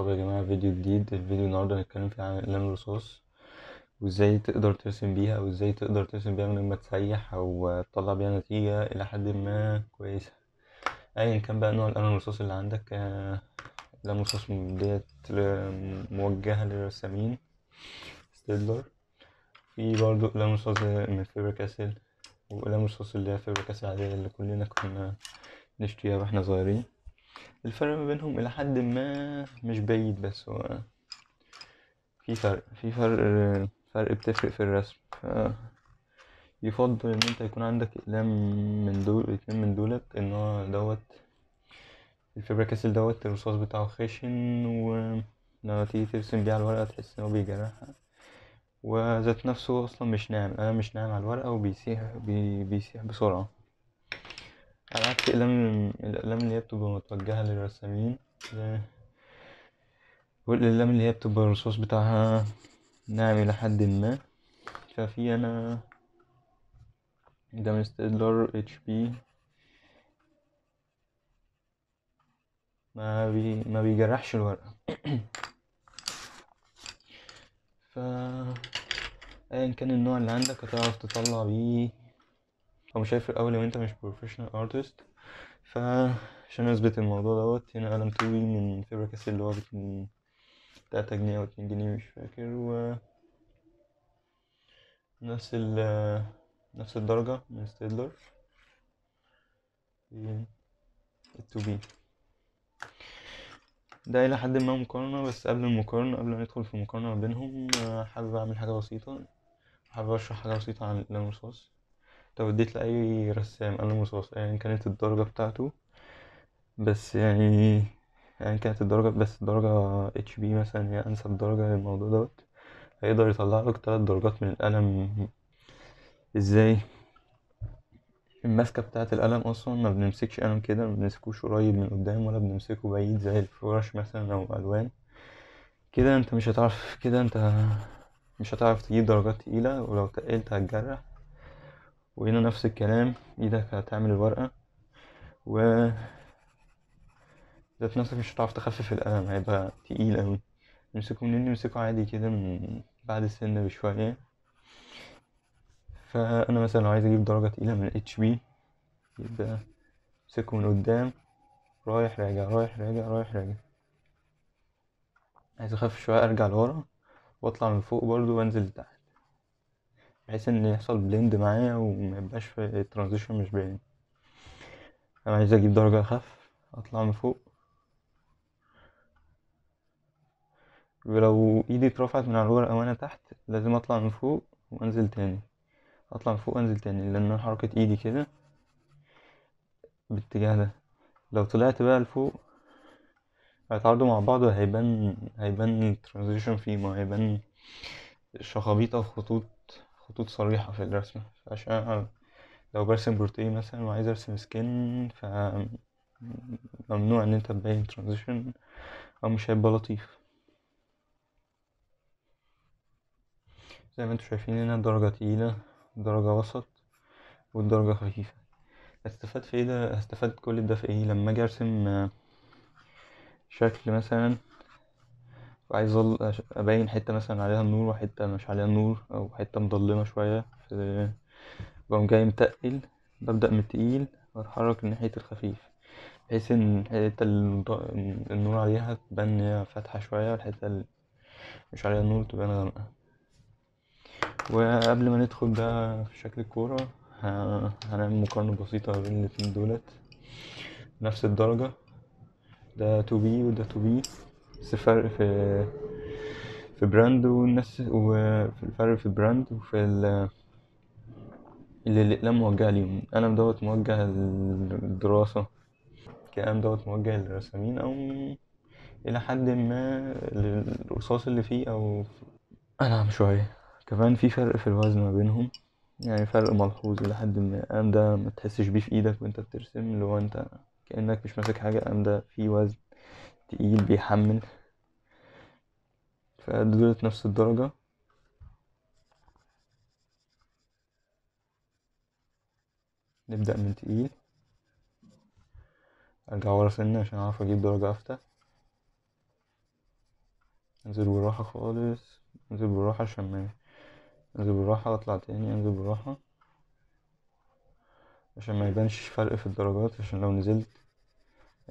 طب يا جماعة فيديو جديد الفيديو النهاردة هنتكلم فيه عن أقلام الرصاص وازاي تقدر ترسم بيها أو ازاي تقدر ترسم بيها من غير ما تسيح أو تطلع بيها نتيجة إلى حد ما كويسة أيا كان بقى نوع القلم الرصاص اللي عندك أقلام آه، الرصاص ديت موجهة للرسامين ستيدلر في برضه أقلام رصاص من فيبر كاسل وأقلام رصاص اللي هي فيبر كاسل العادية اللي كلنا كنا نشتريها واحنا صغيرين الفرق ما بينهم الى حد ما مش بعيد بس هو في فرق في فرق فرق بتفرق في الرسم يفضل ان انت يكون عندك اقلام من دول اتنين من دولت ان هو دوت الفبرة كاسل دوت الرصاص بتاعه خشن ولما تيجي ترسم بيه على الورقة تحس ان هو بيجرحها وذات نفسه اصلا مش ناعم انا مش ناعم على الورقة وبيسيح بي... بيسيح بسرعة على عكس الأقلام الأقلام اللي هي بتبقى متوجهة للرسامين والأقلام اللي هي بتبقى الرصاص بتاعها ناعم إلى حد ما ففي أنا قدام مستدلر اتش بي ما بي ما بيجرحش الورقة ف ايا كان النوع اللي عندك هتعرف تطلع بيه هو مش هيفرق أوي لو أنت مش بروفيشنال ارتست عشان أثبت الموضوع دوت هنا قلم طويل من فيبر كاسل اللي هو من تلاتة جنيه أو اتنين جنيه مش فاكر و نفس ال نفس الدرجة من ستيدلر التو بي ده إلى حد ما مقارنة بس قبل المقارنة قبل ما ندخل في المقارنة بينهم حابب أعمل حاجة بسيطة حابب أشرح حاجة بسيطة عن الأقلام الرصاص لو اديت لاي رسام قلم رصاص ايا يعني كانت الدرجه بتاعته بس يعني ايا يعني كانت الدرجه بس درجه اتش بي مثلا هي يعني انسب درجه للموضوع دوت هيقدر يطلع لك تلات درجات من القلم ازاي الماسكة بتاعة القلم أصلا ما بنمسكش قلم كده ما بنمسكوش قريب من قدام ولا بنمسكه بعيد زي الفرش مثلا أو الألوان كده انت مش هتعرف كده انت مش هتعرف تجيب درجات تقيلة ولو تقلت هتجرح وهنا نفس الكلام ايدك هتعمل الورقة و في نفسك مش هتعرف تخفف الالم هيبقى تقيل أوي نمسكه منين نمسكه عادي كده من بعد السن بشوية فأنا مثلا لو عايز أجيب درجة تقيلة من اتش بي يبقى امسكه من قدام رايح راجع رايح راجع رايح راجع عايز اخف شوية ارجع لورا واطلع من فوق برضو وانزل لتحت بحيث ان يحصل بليند معايا وما يبقاش في الترانزيشن مش باين انا عايز اجيب درجه اخف اطلع من فوق ولو ايدي اترفعت من على الورقه وانا تحت لازم اطلع من فوق وانزل تاني اطلع من فوق وانزل تاني لان حركه ايدي كده باتجاه ده لو طلعت بقى لفوق هيتعرضوا مع بعض وهيبان هيبان الترانزيشن فيه ما هيبان شخابيط او خطوط خطوط صريحة في الرسمة عشان لو برسم بورتيه مثلا وعايز ارسم سكين ف ممنوع ان انت تبين ترانزيشن او مش هيبقى لطيف زي ما انتوا شايفين هنا درجة تقيلة درجة وسط والدرجة خفيفة هستفاد في ايه ده هستفاد كل ده في ايه لما اجي ارسم شكل مثلا عايز اظل أبين حتة مثلا عليها النور وحتة مش عليها النور أو حتة مضلمة شوية في بقوم جاي متقل ببدأ من التقيل وأتحرك ناحية الخفيف بحيث إن الحتة اللي النور عليها تبان هي فاتحة شوية والحتة اللي مش عليها النور تبان غامقة وقبل ما ندخل بقى في شكل الكورة هنعمل مقارنة بسيطة بين الاتنين دولت نفس الدرجة ده 2B وده 2B بس الفرق في في براند والناس وفي الفرق في براند وفي ال... اللي الإقلام موجه ليهم أنا دوت موجه للدراسة الكلام دوت موجه للرسامين أو إلى حد ما للرصاص اللي فيه أو أنعم شوية كمان في فرق في الوزن ما بينهم يعني فرق ملحوظ إلى حد ما قام ده ما تحسش بيه في إيدك وأنت بترسم اللي هو أنت كأنك مش ماسك حاجة قام ده في وزن تقيل بيحمل فدولت نفس الدرجة نبدأ من تقيل ارجع ورا سنة عشان اعرف اجيب درجة افتى انزل بالراحة خالص انزل بالراحة عشان انزل بالراحة واطلع تاني انزل بالراحة عشان ما يبانش فرق في الدرجات عشان لو نزلت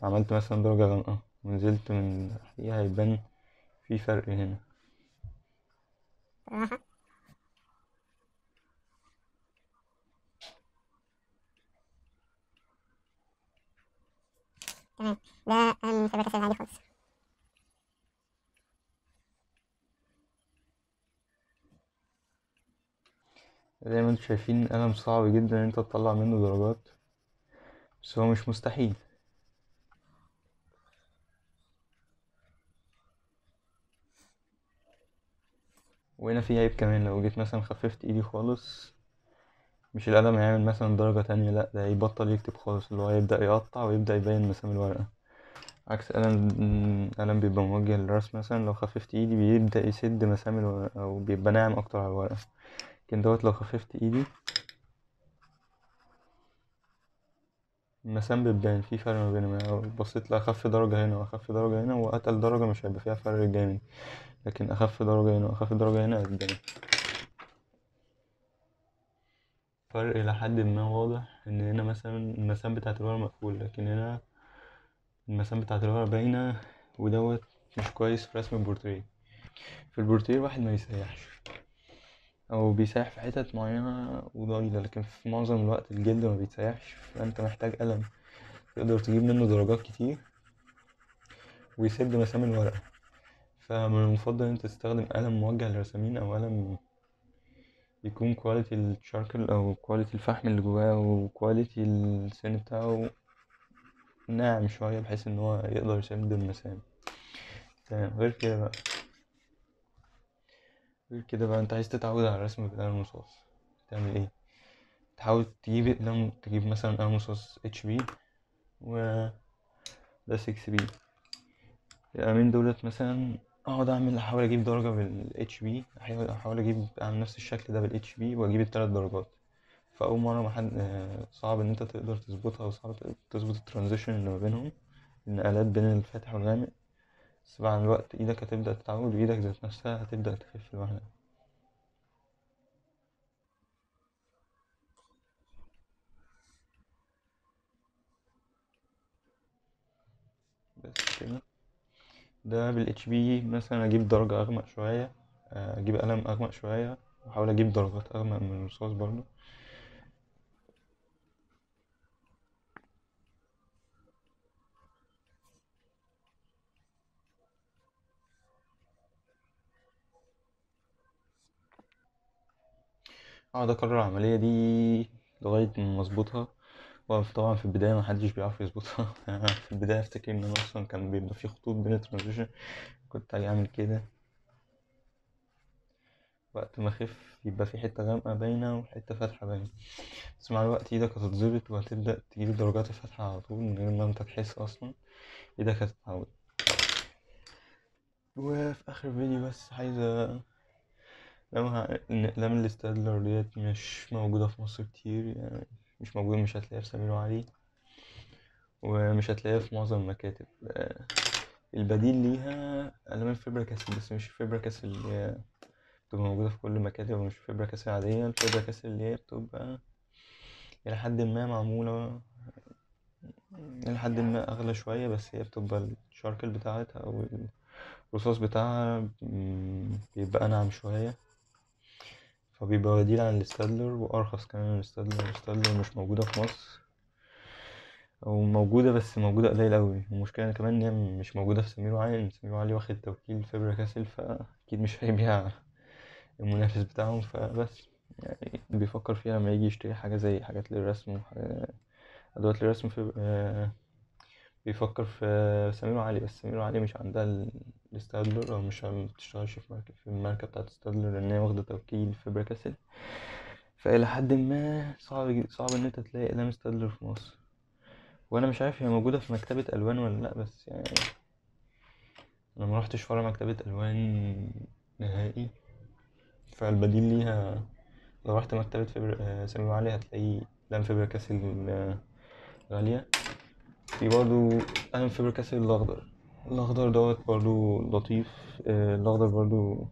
عملت مثلا درجة غامقة ونزلت من فيها هيبان في فرق هنا تمام ده الثبات العادي خالص زي ما انتم شايفين قلم صعب جدا ان انت تطلع منه درجات بس هو مش مستحيل وهنا في عيب كمان لو جيت مثلا خففت ايدي خالص مش القلم هيعمل مثلا درجة تانية لأ ده هيبطل يكتب خالص اللي هو هيبدأ يقطع ويبدأ يبين مسام الورقة عكس قلم قلم بيبقى موجه للرسم مثلا لو خففت ايدي بيبدأ يسد مسام الورقة أو بيبقى ناعم أكتر على الورقة لكن دوت لو خففت ايدي المسام بيبان في فرق ما بينهم يعني لو بصيت لأخف درجة هنا وأخف درجة هنا وأتقل درجة مش هيبقى فيها فرق جامد لكن أخف درجة هنا وأخف درجة هنا قدامي فرق إلى حد ما واضح إن هنا مثلا المسام بتاعة الورق مقفول لكن هنا المسام بتاعة الورق باينة ودوت مش كويس في رسم البورتريه في البورتريه الواحد ما يسيحش او بيسيح في حتت معينه وضئيله لكن في معظم الوقت الجلد ما بيتسيحش فانت محتاج قلم تقدر تجيب منه درجات كتير ويسد مسام الورقه فمن المفضل إن أنت تستخدم قلم موجه للرسامين أو قلم يكون كواليتي الشاركل أو كواليتي الفحم اللي جواه وكواليتي السن بتاعه ناعم شوية بحيث إن هو يقدر دون مسام تمام غير كده بقى غير كده بقى أنت عايز تتعود على الرسم بقلم رصاص تعمل إيه؟ تحاول تجيب قلم تجيب مثلا قلم رصاص اتش بي و ده 6 بي القلمين دولت مثلا اقعد اعمل احاول اجيب درجه اتش بي احاول اجيب اعمل نفس الشكل ده اتش بي واجيب الثلاث درجات فاول مره محد... آه، صعب ان انت تقدر تظبطها وصعب تظبط الترانزيشن اللي ما بينهم النقلات بين الفاتح والغامق بس مع الوقت ايدك هتبدا تتعود وايدك ذات نفسها هتبدا تخف لوحدها بس كده ده بالاتش بي مثلا اجيب درجة اغمق شوية آه، اجيب قلم اغمق شوية واحاول اجيب درجات اغمق من الرصاص برضو اقعد آه، اكرر العملية دي لغاية ما اظبطها طبعا في البداية محدش بيعرف يظبطها يعني في البداية افتكر ان انا اصلا كان بيبقى في خطوط بين الترانزيشن كنت عايز اعمل كده وقت ما اخف يبقى في حتة غامقة باينة وحتة فاتحة باينة بس مع الوقت ايدك هتتظبط وهتبدأ تجيب الدرجات الفاتحة على طول من غير ما انت تحس اصلا ايدك هتتعود وفي اخر فيديو بس عايزة لما لما الاستادلر ديت مش موجودة في مصر كتير يعني مش موجود مش هتلاقيه في سمير وعلي ومش هتلاقيه في معظم المكاتب آه، البديل ليها ألمان من كاسل بس مش فيبركاس اللي بتبقى موجودة في كل المكاتب ومش فيبركاس العادية الفيبركاس اللي هي بتبقى إلى حد ما معمولة إلى حد ما أغلى شوية بس هي بتبقى الشاركل بتاعتها أو الرصاص بتاعها بيبقى أنعم شوية فبيبقى بديل عن الاستادلر وارخص كمان من الاستادلر الاستادلر مش موجوده في مصر او موجوده بس موجوده قليل قوي المشكله كمان ان هي مش موجوده في سمير وعلي سمير وعلي واخد توكيل فيبرا كاسل فاكيد مش هيبيع المنافس بتاعهم فبس يعني بيفكر فيها لما يجي يشتري حاجه زي حاجات للرسم ادوات للرسم في آه، بيفكر في سمير وعلي بس سمير وعلي مش عندها لستادلر او مش بتشتغلش في ماركة في الماركة بتاعت ستادلر لان هي واخدة توكيل في بركاسل فإلى حد ما صعب صعب إن أنت تلاقي أقلام ستادلر في مصر وأنا مش عارف هي موجودة في مكتبة ألوان ولا لأ بس يعني أنا مروحتش ورا مكتبة ألوان نهائي فالبديل ليها لو رحت مكتبة فبر... سمير آه، علي هتلاقي أقلام فبر كاسل آه، غالية في برضه أقلام فبر كاسل الأخضر الاخضر دوت برضو لطيف آه، الاخضر برضو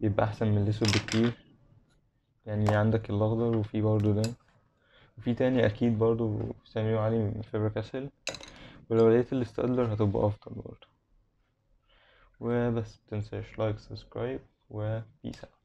بيبقى احسن من الاسود بكتير يعني عندك الاخضر وفي برضو ده وفي تاني اكيد برضو سامي وعلي من فيبر كاسل ولو لقيت الاستادلر هتبقى افضل برضو وبس متنساش لايك سبسكرايب peace out